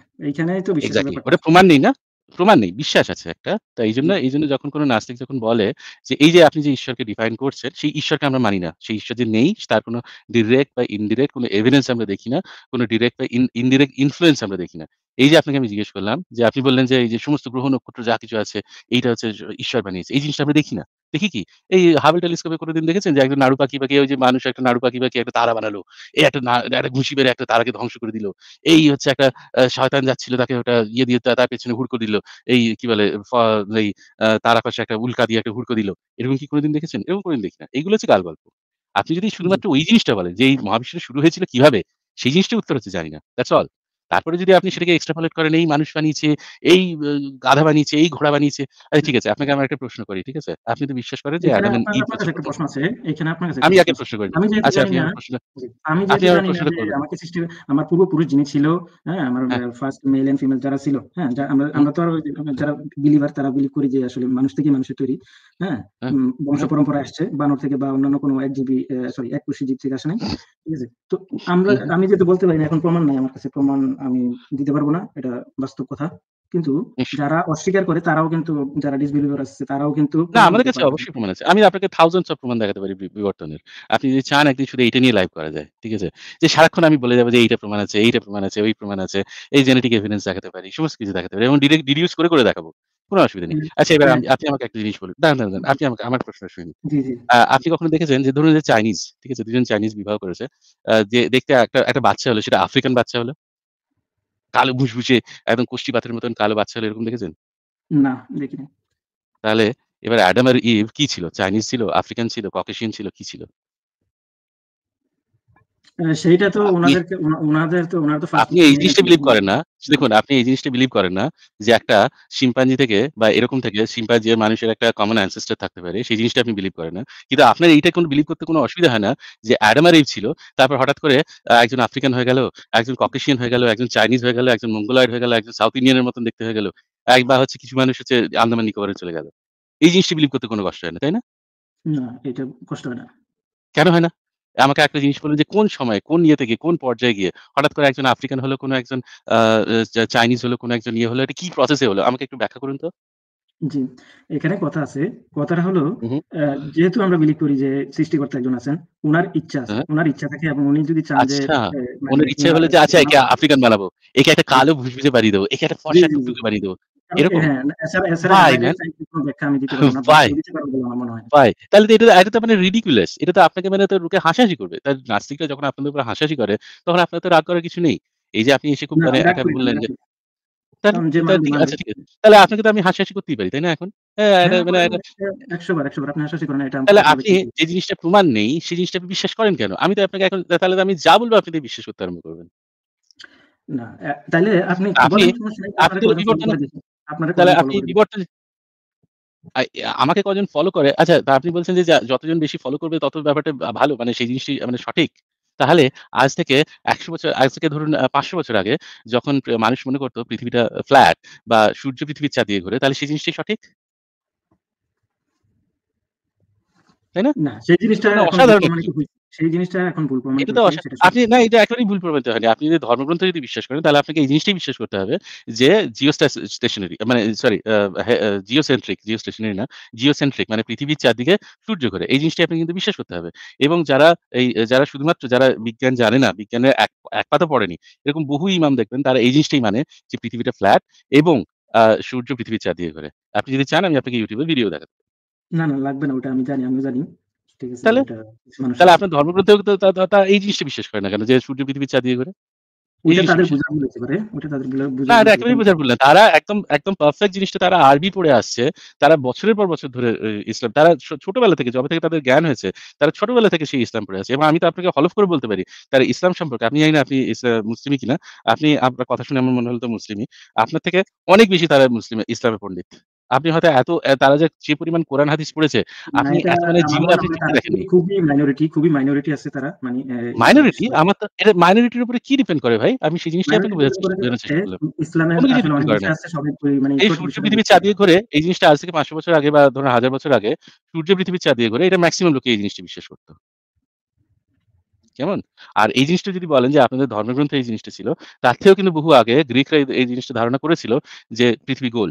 তো বিশ্বাসের ব্যাপারটা প্রমাণ নেই না প্রমাণ নেই বিশ্বাস আছে একটা তো এই জন্য এই জন্য যখন কোনো নাস্তিক যখন বলে যে এই যে আপনি যে ঈশ্বরকে ডিফাইন করছেন সেই ঈশ্বরকে আমরা মানি না সেই ঈশ্বর যে নেই তার কোনো ডিরেক্ট বা ইনডিরেক্ট কোনো এভিডেন্স আমরা দেখি না কোনো ডিরেক্ট বা ইনডিরেক্ট ইনফ্লুয়েন্স আমরা দেখি না এই যে আপনাকে আমি জিজ্ঞেস করলাম যে আপনি বললেন যে এই যে সমস্ত গ্রহ নক্ষত্র যা কিছু আছে এইটা হচ্ছে ঈশ্বর বানিয়েছে এই জিনিসটা আমরা দেখি না দেখি কি এই হাবেল টেলিস্কোপে কোনোদিন দেখেছেন যে একজন নাড়ু পাখি পাখি ওই যে মানুষ একটা নাড়ু পাখি পাখি একটা তারা বানালো এই একটা একটা ঘুষি বেড়ে একটা তারাকে ধ্বংস করে দিল এই হচ্ছে একটা শয়তান যাচ্ছিল তাকে ওটা ইয়ে দিয়ে তার পেছনে হুড়কো দিল এই কি বলে এই তারা পাশে একটা উল্কা দিয়ে একটা হুড়কো দিল এরকম কি কোনোদিন দেখেছেন এরকম কোনোদিন দেখি না এইগুলো হচ্ছে কাল গল্প আপনি যদি শুধুমাত্র ওই জিনিসটা বলেন যে এই মহাবিশ্বটা শুরু হয়েছিল কিভাবে সেই জিনিসটা উত্তর হচ্ছে জানি না দ্যাটস অল তারপরে যদি আপনি সেটাকে এক্সট্রাপোলেট করেন এই মানুষ বানিয়েছে এই গাধা বানিয়েছে এই ঘোড়া বানিয়েছে আচ্ছা ঠিক আছে আপনাকে আমার একটা প্রশ্ন করি ঠিক আছে আপনি তো বিশ্বাস করেন যে অ্যাডাম এন্ড ইভ প্রশ্ন আছে এখানে আপনার কাছে আমি আগে প্রশ্ন করি আচ্ছা আপনি আমার প্রশ্ন আমি যে জানি আমাকে সৃষ্টি আমার পূর্বপুরুষ যিনি ছিল হ্যাঁ আমার ফার্স্ট মেল এন্ড ফিমেল যারা ছিল হ্যাঁ আমরা আমরা তো যারা বিলিভার তারা বিলিভ করি যে আসলে মানুষ থেকে মানুষের তৈরি হ্যাঁ, হ্যাঁ। বংশ হ্যাঁ। পরম্পরা আসছে বানর থেকে বা অন্যান্য কোনো এক জীবী সরি এক কোষী জীব থেকে আসে নাই ঠিক আছে তো আমরা আমি যেহেতু বলতে পারি না এখন প্রমাণ নাই আমার কাছে প্রমাণ আমি দিতে পারবো না এটা বাস্তব কথা কিন্তু যারা অস্বীকার করে তারাও কিন্তু যারা ডিসবিলিভার আছে তারাও কিন্তু না আমাদের কাছে অবশ্যই প্রমাণ আছে আমি আপনাকে থাউজেন্ডস অফ প্রমাণ দেখাতে পারি বিবর্তনের আপনি যদি চান একদিন শুধু এইটা নিয়ে লাইভ করা যায় ঠিক আছে যে সারাক্ষণ আমি বলে যাবো যে এইটা প্রমাণ আছে এইটা প্রমাণ আছে ওই প্রমাণ আছে এই জেনেটিক এভিডেন্স দেখাতে পারি সমস্ত কিছু দেখাতে পারি এবং ডিডিউস করে করে দেখাবো কোনো অসুবিধা নেই আচ্ছা এবার হ্যাঁ। আপনি আমাকে একটা জিনিস বলুন দাঁড়ান দাঁড়ান আপনি আমাকে আমার প্রশ্ন শুনুন আপনি কখনো দেখেছেন যে ধরুন যে চাইনিজ ঠিক আছে দুজন চাইনিজ বিবাহ করেছে যে দেখতে একটা একটা বাচ্চা হলো সেটা আফ্রিকান বাচ্চা হলো কালো ভুসভুসে একদম কষ্টি পাথরের মতন কালো বাচ্চা হলো এরকম দেখেছেন না দেখিনি তাহলে এবার অ্যাডাম আর ইভ কি ছিল চাইনিজ ছিল আফ্রিকান ছিল ককেশিয়ান ছিল কি ছিল হ্যাঁ, সেইটা তো ওনাদেরকে ওনাদের তো ওনার তো আপনি এই জিনিসটা বিলিভ করেন না দেখুন আপনি এই জিনিসটা বিলিভ করেন না যে একটা শিম্পাঞ্জি থেকে বা এরকম থেকে শিম্পাঞ্জি মানুষের একটা কমন অ্যানসেস্টার থাকতে পারে সেই জিনিসটা আপনি বিলিভ করেন না কিন্তু আপনার এইটা কোনো বিলিভ করতে কোনো অসুবিধা হয় না যে অ্যাডামার এইভ ছিল তারপর হঠাৎ করে একজন আফ্রিকান হয়ে গেল একজন ককেশিয়ান হয়ে গেল একজন চাইনিজ হয়ে গেল একজন মঙ্গোলয়েড হয়ে গেল একজন সাউথ ইন্ডিয়ানের মতন দেখতে হয়ে গেল বা হচ্ছে কিছু মানুষ হচ্ছে আন্দামান নিকোবরে চলে গেল এই জিনিসটা বিলিভ করতে কোনো কষ্ট হয় না তাই না না এটা কষ্ট হয় না কেন হয় না আমাকে একটা জিনিস বলুন যে কোন সময় কোন ইয়ে থেকে কোন পর্যায়ে গিয়ে হঠাৎ করে একজন আফ্রিকান হলো কোনো একজন চাইনিজ হলো কোনো একজন ইয়ে হলো এটা কি প্রসেসে হলো আমাকে একটু ব্যাখ্যা করুন তো জি এখানে কথা আছে কথাটা হলো যেহেতু আমরা বিলিভ করি যে সৃষ্টিকর্তা একজন আছেন ওনার ইচ্ছা আছে ওনার হ্যাঁ। ইচ্ছা থাকে এবং উনি যদি চান যে ওনার আচ্ছা। মানে ইচ্ছা হলো যে আচ্ছা একে আফ্রিকান বানাবো একে একটা কালো ভুসভুসে বানিয়ে দেবো একে একটা ফর্সা টুকটুকে বানিয়ে দেবো হ্যাঁ, মানে এটা তো আপনাকে মানে হাসাহাসি করবে যখন উপর হাসাহাসি করে তখন আপনার তো রাগ করার কিছু নেই এই যে আপনি এসে মানে বললেন আপনাকে তো আমি হাসাহাসি করতেই পারি তাই না এখন তাহলে আপনি যে প্রমাণ নেই সেই জিনিসটা বিশ্বাস করেন কেন আমি তো আপনাকে এখন তাহলে আমি যা বলবো আপনি বিশ্বাস করতে আরম্ভ করবেন না তাহলে আপনি আপনি তাহলে আপনি আমাকে কজন ফলো করে আচ্ছা আপনি বলছেন যে যতজন বেশি ফলো করবে তত ব্যাপারটা ভালো মানে সেই জিনিসটি মানে সঠিক তাহলে আজ থেকে একশো বছর আজ থেকে ধরুন পাঁচশো বছর আগে যখন মানুষ মনে করতো পৃথিবীটা ফ্ল্যাট বা সূর্য পৃথিবীর চা দিয়ে ঘুরে তাহলে সেই জিনিসটি সঠিক তাই না সেই জিনিসটা অসাধারণ সেই জিনিসটা এখন ভুল প্রমাণিত আপনি না এটা একেবারেই ভুল প্রমাণিত হয়নি আপনি যদি ধর্মগ্রন্থ যদি বিশ্বাস করেন তাহলে আপনাকে এই জিনিসটাই বিশ্বাস করতে হবে যে জিও স্টেশনারি মানে সরি সেন্ট্রিক জিও স্টেশনারি না জিওসেন্ট্রিক মানে পৃথিবীর চারদিকে সূর্য ঘোরে এই জিনিসটা আপনি কিন্তু বিশ্বাস করতে হবে এবং যারা এই যারা শুধুমাত্র যারা বিজ্ঞান জানে না বিজ্ঞানের এক এক পাতা পড়েনি এরকম বহু ইমাম দেখবেন তারা এই জিনিসটাই মানে যে পৃথিবীটা ফ্ল্যাট এবং সূর্য পৃথিবীর চারদিকে ঘোরে আপনি যদি চান আমি আপনাকে ইউটিউবে ভিডিও দেখাতে না না লাগবে না ওটা আমি জানি আমি জানি তাহলে আপনার ধর্মগ্রন্থ এই জিনিসটা বিশ্বাস করে না কেন যে সূর্য পৃথিবী চাঁদ দিয়ে করে তারা একদম একদম পারফেক্ট জিনিসটা তারা আরবি পড়ে আসছে তারা বছরের পর বছর ধরে ইসলাম তারা ছোটবেলা থেকে যবে থেকে তাদের জ্ঞান হয়েছে তারা ছোটবেলা থেকে সেই ইসলাম পড়ে আসছে এবং আমি তো আপনাকে হলফ করে বলতে পারি তার ইসলাম সম্পর্কে আপনি জানি না আপনি মুসলিমই কিনা আপনি আপনার কথা শুনে আমার মনে হলো তো মুসলিমই আপনার থেকে অনেক বেশি তারা মুসলিম ইসলামের পণ্ডিত আপনি হয়তো এত তারা যে যে পরিমাণ কোরআন হাদিস পড়েছে আপনি এত মানে জীবন আপনি খুবই মাইনরিটি খুবই মাইনরিটি আছে তারা মানে মাইনরিটি আমার তো এটা মাইনরিটির উপরে কি ডিপেন্ড করে ভাই আমি সেই জিনিসটা আপনাকে বোঝাচ্ছি ইসলামের মানে এই সূর্য পৃথিবী দিয়ে ঘুরে এই জিনিসটা আজ থেকে 500 বছর আগে বা ধরুন হাজার বছর আগে সূর্য পৃথিবী দিয়ে ঘুরে এটা ম্যাক্সিমাম লোকে এই জিনিসটা বিশ্বাস করতো কেমন আর এই জিনিসটা যদি বলেন যে আপনাদের ধর্মগ্রন্থে এই জিনিসটা ছিল তার থেকেও কিন্তু বহু আগে গ্রিকরা এই জিনিসটা ধারণা করেছিল যে পৃথিবী গোল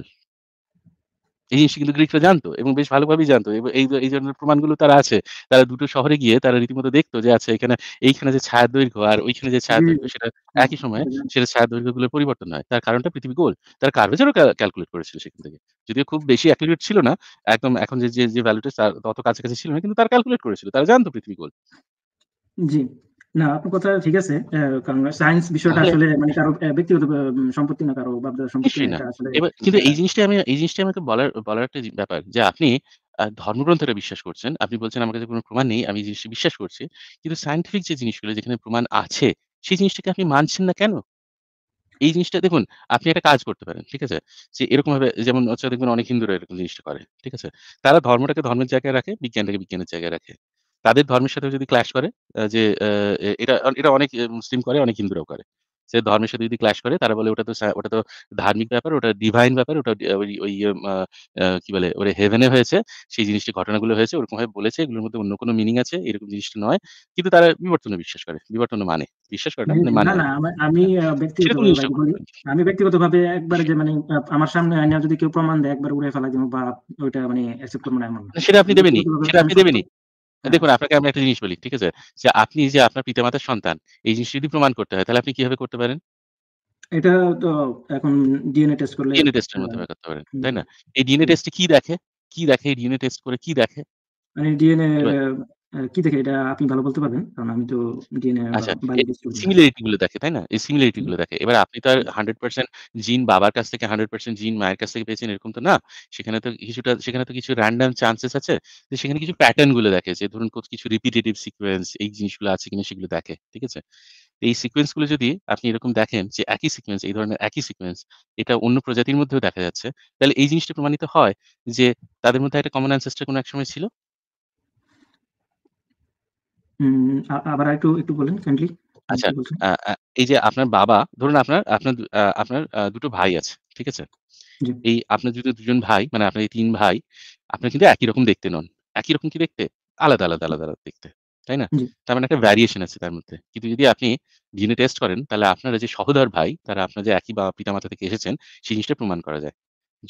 এই জিনিসগুলো গ্রিকরা জানতো এবং বেশ ভালোভাবেই জানতো এই এই ধরনের প্রমাণগুলো তারা আছে তারা দুটো শহরে গিয়ে তারা রীতিমতো দেখতো যে আছে আচ্ছা, এখানে এইখানে যে ছায়া দৈর্ঘ্য আর ওইখানে যে ছায়া দৈর্ঘ্য সেটা একই সময়ে সেটা ছায়া দৈর্ঘ্য গুলো পরিবর্তন হয় তার কারণটা পৃথিবী গোল তার কার্ভেচারও ক্যালকুলেট করেছিল সেখান থেকে যদিও খুব বেশি অ্যাকুরেট ছিল না একদম এখন যে যে ভ্যালুটা তত কাছাকাছি ছিল না কিন্তু তারা ক্যালকুলেট করেছিল তারা জানতো পৃথিবী গোল জি না আপনার কথা ঠিক আছে কারণ সায়েন্স বিষয়টা হ্যাঁ। আসলে মানে কারো ব্যক্তিগত সম্পত্তি না কারো বাপদাদার সম্পত্তি না আসলে কিন্তু এই জিনিসটা আমি এই জিনিসটা আমাকে বলার বলার একটা ব্যাপার যে আপনি ধর্মগ্রন্থটা বিশ্বাস করছেন আপনি বলছেন আমার কাছে কোনো প্রমাণ নেই আমি জিনিসটা বিশ্বাস করছি কিন্তু সায়েন্টিফিক যে জিনিসগুলো যেখানে প্রমাণ আছে সেই জিনিসটাকে আপনি মানছেন না কেন এই জিনিসটা দেখুন আপনি একটা কাজ করতে পারেন ঠিক আছে যে এরকম ভাবে যেমন হচ্ছে দেখবেন অনেক হিন্দুরা এরকম জিনিসটা করে ঠিক আছে তারা ধর্মটাকে ধর্মের জায়গায় রাখে বিজ্ঞানটাকে বিজ্ঞানের জায়গায় রাখে তাদের ধর্মের সাথে যদি ক্ল্যাশ করে যে এটা এটা অনেক মুসলিম করে অনেক হিন্দুরাও করে সে ধর্মের সাথে যদি ক্ল্যাশ করে তারা বলে ওটা তো ওটা তো ধার্মিক ব্যাপার ওটা ডিভাইন ব্যাপার ওটা ওই কি বলে ওরে হেভেনে হয়েছে সেই জিনিসটি ঘটনাগুলো হয়েছে ওরকম ভাবে বলেছে এগুলোর মধ্যে অন্য কোনো মিনিং আছে এরকম জিনিসটা নয় কিন্তু তারা বিবর্তনে বিশ্বাস করে বিবর্তন মানে বিশ্বাস করে না মানে না মানে আমি ব্যক্তিগত আমি ব্যক্তিগতভাবে একবার যে মানে আমার সামনে আইনা যদি কেউ প্রমাণ দেয় একবার উড়ে ফেলা দিব বা ওটা মানে অ্যাকসেপ্ট করব না এমন সেটা আপনি দেবেনি সেটা আপনি দেবেনি দেখুন আপনাকে আমি একটা জিনিস বলি ঠিক আছে যে আপনি যে আপনার পিতামাতার সন্তান এই জিনিস যদি প্রমাণ করতে হয় তাহলে আপনি কিভাবে করতে পারেন এটা তো এখন ডিএনএ টেস্ট করলে ডিএনএ টেস্টের মাধ্যমে করতে পারেন তাই না এই ডিএনএ টেস্টে কি দেখে কি দেখে ডিএনএ টেস্ট করে কি দেখে মানে ডিএনএ কি দেখে এটা আপনি ভালো বলতে পারবেন কারণ আমি তো ডিএনএ সিমিলারিটি গুলো দেখে তাই না এই সিমিলারিটি গুলো দেখে এবার আপনি তো আর হান্ড্রেড পার্সেন্ট জিন বাবার কাছ থেকে হান্ড্রেড পার্সেন্ট জিন মায়ের কাছ থেকে পেয়েছেন এরকম তো না সেখানে তো কিছুটা সেখানে তো কিছু র্যান্ডাম চান্সেস আছে যে সেখানে কিছু প্যাটার্ন গুলো দেখে যে ধরুন কিছু রিপিটেটিভ সিকুয়েন্স এই জিনিসগুলো আছে কিনা সেগুলো দেখে ঠিক আছে এই সিকুয়েন্স গুলো যদি আপনি এরকম দেখেন যে একই সিকোয়েন্স এই ধরনের একই সিকুয়েন্স এটা অন্য প্রজাতির মধ্যেও দেখা যাচ্ছে তাহলে এই জিনিসটা প্রমাণিত হয় যে তাদের মধ্যে একটা কমন অ্যানসেস্টার কোনো এক সময় ছিল হুম, আবার আরেকটু একটু বলেন কাইন্ডলি। আচ্ছা, এই যে আপনার বাবা ধরুন আপনার আপনার আপনার আ ২ ভাই আছে। ঠিক আছে? এই আপনার যদি দুজন ভাই মানে আপনার এই তিন ভাই, আপনি কিন্তু একই রকম দেখতে নন। একই রকম কি দেখতে? আলাদা, আলাদা, আলাদা, আলাদা দেখতে। তাই না? তার মানে একটা ভ্যারিয়েশন আছে তার মধ্যে। কিন্তু যদি আপনি ডিএনএ টেস্ট করেন তাহলে আপনারা যে সহোদর ভাই তারা আপনার যে একই বাবা পিতামাতা থেকে এসেছেন সেই জিনিসটা প্রমাণ করা যায়।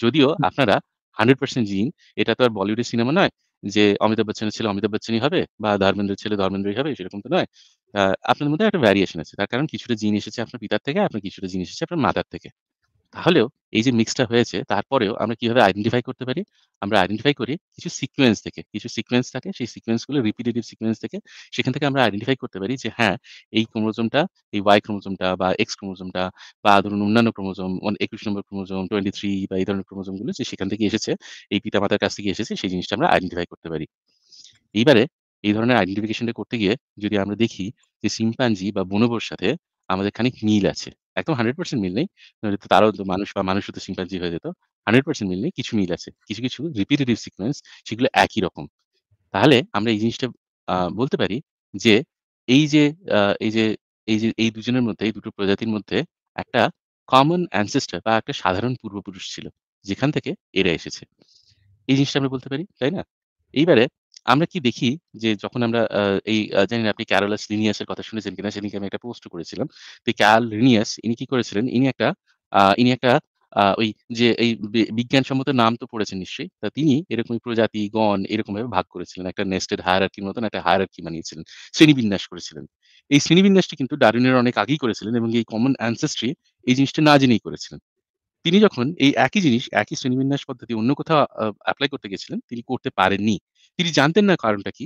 যদিও আপনারা হান্ড্রেড পার্সেন্ট জিন এটা তো আর বলিউডের সিনেমা নয়। যে অমিতাভ বচ্চনের ছেলে অমিতাভ বচ্চনই হবে বা ধর্মেন্দ্রের ছেলে ধর্মেন্দ্রই হবে সেরকম তো নয় আপনার মধ্যে একটা ভ্যারিয়েশন আছে তার কারণ কিছুটা জিন এসেছে আপনার পিতার থেকে আপনার কিছুটা জিন এসেছে আপনার মাতার থেকে তাহলেও এই যে মিক্সটা হয়েছে তারপরেও আমরা কিভাবে আইডেন্টিফাই করতে পারি আমরা আইডেন্টিফাই করি কিছু সিকোয়েন্স থেকে কিছু সিকোয়েন্স থাকে সেই সিকোয়েন্সগুলো রিপিটেটিভ সিকোয়েন্স থেকে সেখান থেকে আমরা আইডেন্টিফাই করতে পারি যে হ্যাঁ এই ক্রোমোজোমটা এই ওয়াই ক্রোমোজোমটা বা এক্স ক্রোমোজোমটা বা ধরুন অন্যান্য ক্রোমোজোম একুশ নম্বর ক্রোমোজোম টোয়েন্টি থ্রি বা এই ধরনের ক্রোমোজোমগুলো যে সেখান থেকে এসেছে এই পিতামাতার কাছ থেকে এসেছে সেই জিনিসটা আমরা আইডেন্টিফাই করতে পারি এইবারে এই ধরনের আইডেন্টিফিকেশনটা করতে গিয়ে যদি আমরা দেখি যে সিম্পাঞ্জি বা বনবর সাথে আমাদের খানিক মিল আছে একদম হান্ড্রেড পার্সেন্ট মিল নেই। তারও তো মানুষ বা মানুষও তো শিম্পাঞ্জি হয়ে যেত। হান্ড্রেড পার্সেন্ট মিল নেই। কিছু মিল আছে। কিছু, কিছু রিপিটেটিভ সিকোয়েন্স সেগুলো একই রকম। তাহলে আমরা এই জিনিসটা বলতে পারি যে এই যে এই যে এই যে এই দুজনের মধ্যে এই দুটো প্রজাতির মধ্যে একটা কমন ancestor বা একটা সাধারণ পূর্বপুরুষ ছিল। যেখান থেকে এরা এসেছে। এই জিনিসটা আমরা বলতে পারি। তাই না? এইবারে আমরা কি দেখি যে যখন আমরা এই জানি না আপনি ক্যারোলাস লিনিয়াস এর কথা শুনেছেন কিনা সেদিনকে আমি একটা পোস্ট করেছিলাম তো ক্যাল লিনিয়াস ইনি কি করেছিলেন ইনি একটা ইনি একটা ওই যে এই বিজ্ঞানসম্মত নাম তো পড়েছেন নিশ্চয়ই তা তিনি এরকমই প্রজাতি গণ এরকম ভাবে ভাগ করেছিলেন একটা নেস্টেড হায়ারার্কির মতন একটা হায়ারার্কি বানিয়েছিলেন শ্রেণীবিন্যাস করেছিলেন এই শ্রেণীবিন্যাসটি কিন্তু ডারুনের অনেক আগেই করেছিলেন এবং এই কমন অ্যানসেস্ট্রি এই জিনিসটা না জেনেই করেছিলেন তিনি যখন এই একই জিনিস একই শ্রেণীবিন্যাস পদ্ধতি অন্য কোথাও অ্যাপ্লাই করতে গেছিলেন তিনি করতে পারেননি তিনি জানতেন না কারণটা কি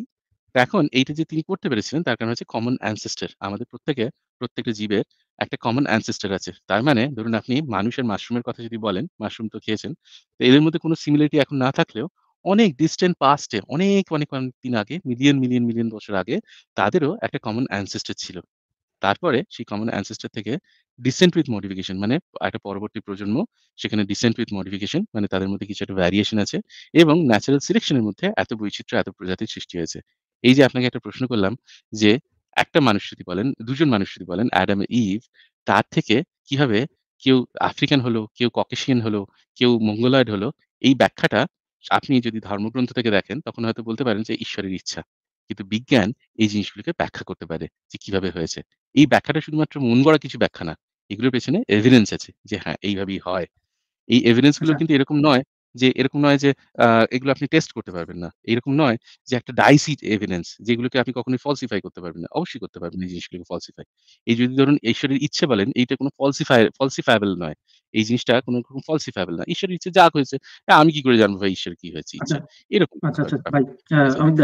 এখন এইটা যে তিনি করতে পেরেছিলেন তার কারণ হচ্ছে কমন অ্যানসেস্টার আমাদের প্রত্যেকে প্রত্যেকটা জীবের একটা কমন অ্যানসেস্টার আছে তার মানে ধরুন আপনি মানুষের মাশরুমের কথা যদি বলেন মাশরুম তো খেয়েছেন তো এদের মধ্যে কোনো সিমিলারিটি এখন না থাকলেও অনেক ডিস্টেন্ট পাস্টে অনেক অনেক অনেক দিন আগে মিলিয়ন মিলিয়ন মিলিয়ন বছর আগে তাদেরও একটা কমন অ্যানসেস্টার ছিল তারপরে সেই কমন অ্যানসেস্টার থেকে ডিসেন্ট উইথ মডিফিকেশন মানে একটা পরবর্তী প্রজন্ম সেখানে ডিসেন্ট উইথ মডিফিকেশন মানে তাদের মধ্যে কিছু একটা ভ্যারিয়েশন আছে এবং ন্যাচারাল সিলেকশনের মধ্যে এত বৈচিত্র্য এত প্রজাতির সৃষ্টি হয়েছে এই যে আপনাকে একটা প্রশ্ন করলাম যে একটা মানুষ যদি বলেন দুজন মানুষ যদি বলেন অ্যাডাম ইভ তার থেকে কিভাবে কেউ আফ্রিকান হলো কেউ ককেশিয়ান হলো কেউ মঙ্গলয়েড হলো এই ব্যাখ্যাটা আপনি যদি ধর্মগ্রন্থ থেকে দেখেন তখন হয়তো বলতে পারেন যে ঈশ্বরের ইচ্ছা কিন্তু বিজ্ঞান এই জিনিসগুলোকে ব্যাখ্যা করতে পারে যে কিভাবে হয়েছে এই ব্যাখ্যাটা শুধুমাত্র মন গড়া কিছু ব্যাখ্যা না এগুলোর পেছনে এভিডেন্স আছে যে হ্যাঁ এইভাবেই হয় এই এভিডেন্স গুলো আচ্ছা। কিন্তু এরকম নয় যে এরকম নয় যে এগুলো আপনি টেস্ট করতে পারবেন না এরকম নয় যে একটা ডাইসিড এভিডেন্স যেগুলোকে আপনি কখনোই ফলসিফাই করতে পারবেন না অবশ্যই করতে পারবেন এই জিনিসগুলোকে ফলসিফাই এই যদি ধরুন ঈশ্বরের ইচ্ছে বলেন এইটা কোনো ফলসিফাই ফলসিফাইবল নয় এই জিনিসটা কোনো রকম ফলসিফাইবল না ঈশ্বরের ইচ্ছে যা হয়েছে আমি কি করে জানবো ভাই ঈশ্বর কি হয়েছে ইচ্ছা এরকম আচ্ছা আচ্ছা ভাই অমিত